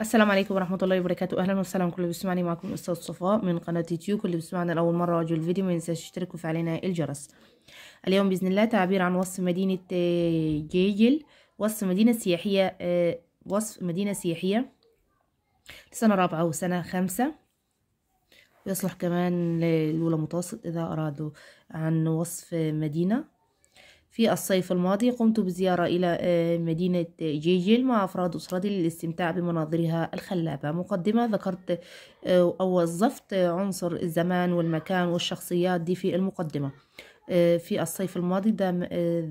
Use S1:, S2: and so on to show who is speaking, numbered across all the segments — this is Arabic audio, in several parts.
S1: السلام عليكم ورحمة الله وبركاته أهلا وسهلا كل اللي بيسمعني معكم أستاذ صفاء من قناة يوتيوب كل اللي بيسمعنا لأول مرة وجه الفيديو ما ينساش تشترك ويفعل الجرس اليوم بإذن الله تعبير عن وصف مدينة آه، جيجل وصف مدينة سياحية آه، وصف مدينة سياحية سنة رابعة وسنة خمسة ويصلح كمان للولا متوسط إذا أرادوا عن وصف مدينة في الصيف الماضي قمت بزيارة إلى آه، مدينة آه، جيجل مع أفراد أسرتي للاستمتاع بمناظرها الخلابة مقدمة ذكرت آه، أو وظفت عنصر الزمان والمكان والشخصيات دي في المقدمة في الصيف الماضي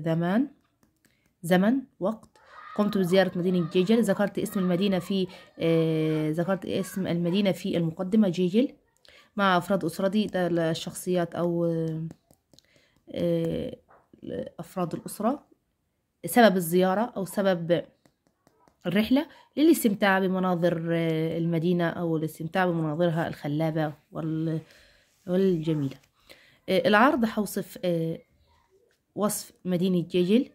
S1: زمان زمن وقت قمت بزيارة مدينة جيجل ذكرت اسم المدينة في ذكرت اسم المدينة في المقدمة جيجل مع أفراد أسرتي الشخصيات أو أفراد الأسرة سبب الزيارة أو سبب الرحلة للاستمتاع بمناظر آه، المدينة أو الاستمتاع بمناظرها الخلابة والجميلة آه، العرض حوصف آه، وصف مدينة جيجل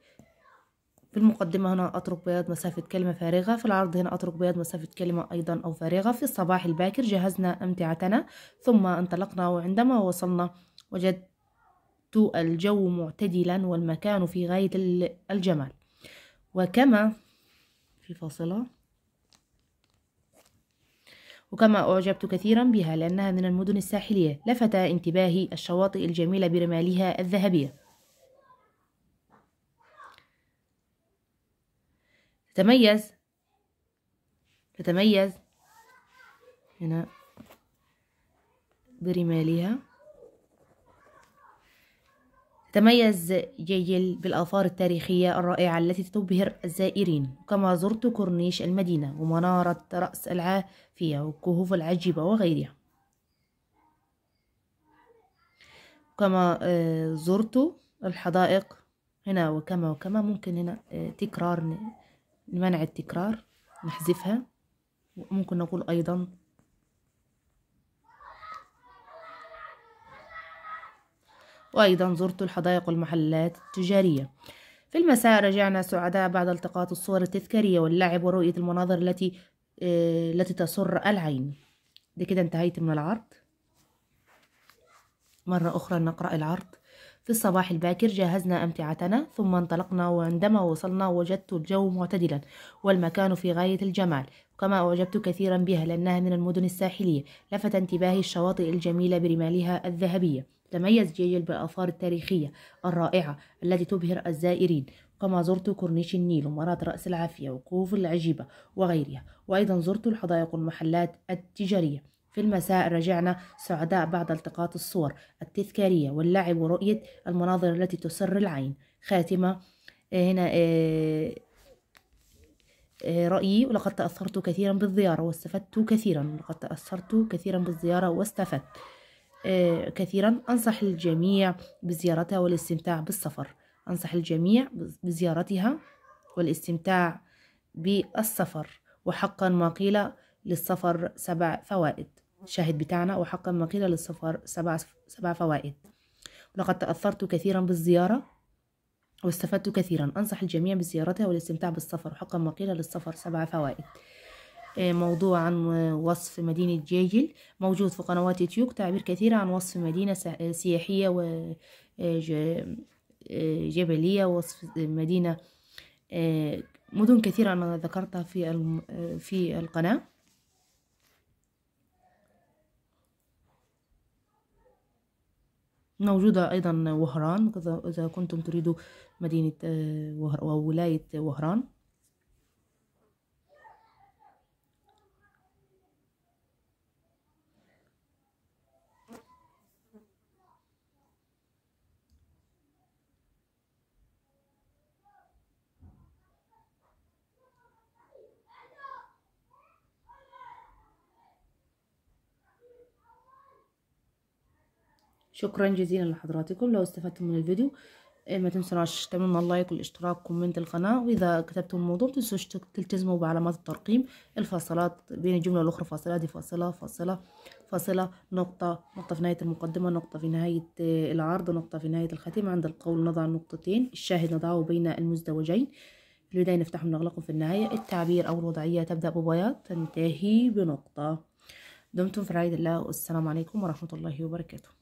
S1: في المقدمة هنا أترك بياض مسافة كلمة فارغة في العرض هنا أترك بياض مسافة كلمة أيضا أو فارغة في الصباح الباكر جهزنا أمتعتنا ثم انطلقنا وعندما وصلنا وجدت الجو معتدلا والمكان في غاية الجمال وكما في فاصلة وكما أعجبت كثيرا بها لأنها من المدن الساحلية لفت انتباهي الشواطئ الجميلة برمالها الذهبية تتميز تتميز هنا برمالها تميز جيل بالآثار التاريخية الرائعة التي تبهر الزائرين كما زرت كورنيش المدينة ومنارة رأس العافية والكهوف العجيبة وغيرها كما آه، زرت الحدائق هنا وكما وكما ممكن هنا آه، تكرار منع التكرار نحذفها ممكن نقول أيضا وأيضا زرت الحدائق والمحلات التجارية في المساء رجعنا سعداء بعد التقاط الصور التذكارية واللعب ورؤية المناظر التي آه، التي تسر العين ده كده انتهيت من العرض مرة أخرى نقرأ العرض في الصباح الباكر جهزنا أمتعتنا ثم انطلقنا وعندما وصلنا وجدت الجو معتدلا والمكان في غاية الجمال كما أعجبت كثيرا بها لأنها من المدن الساحلية لفت انتباهي الشواطئ الجميلة برمالها الذهبية تميز جيجل بالآثار التاريخية الرائعة التي تبهر الزائرين كما زرت كورنيش النيل ومرات رأس العافية وكوف العجيبة وغيرها وأيضا زرت الحدائق والمحلات التجارية في المساء رجعنا سعداء بعد التقاط الصور التذكارية واللعب ورؤية المناظر التي تسر العين خاتمة آه، هنا آه، آه، رأيي ولقد تأثرت كثيرا بالزيارة واستفدت كثيرا لقد تأثرت كثيرا بالزيارة واستفدت آه، كثيرا أنصح الجميع بزيارتها والاستمتاع بالسفر أنصح الجميع بزيارتها والاستمتاع بالسفر وحقا ما قيل للسفر سبع فوائد شاهد بتاعنا وحقا ما قيل للسفر سبع, سبع فوائد لقد تأثرت كثيرا بالزيارة واستفدت كثيرا أنصح الجميع بزيارتها والاستمتاع بالسفر حقا ما قيل للسفر سبع فوائد آه، موضوع عن وصف مدينة جيجل موجود في قنوات يوتيوب تعبير كثيرة عن وصف مدينة آه، سياحية وجبلية آه، وصف مدينة مدن كثيرة أنا ذكرتها في في القناة موجودة أيضا وهران إذا كنتم تريدوا مدينة أو ولاية وهران شكرا جزيلا لحضراتكم لو استفدتم من الفيديو إيه، ما تنسوناش تعملوا لايك والاشتراك كومنت القناة وإذا كتبتم ما تنسوش تلتزموا بعلامات الترقيم الفاصلات بين الجملة والأخرى فاصلة دي فاصلة فاصلة فاصلة نقطة نقطة في نهاية المقدمة نقطة في نهاية إيه، العرض نقطة في نهاية الخاتمة عند القول نضع نقطتين الشاهد نضعه بين المزدوجين البداية نفتح ونغلقه في النهاية التعبير أو الوضعية تبدأ ببياض تنتهي بنقطة دمتم في رعاية الله والسلام عليكم ورحمة الله وبركاته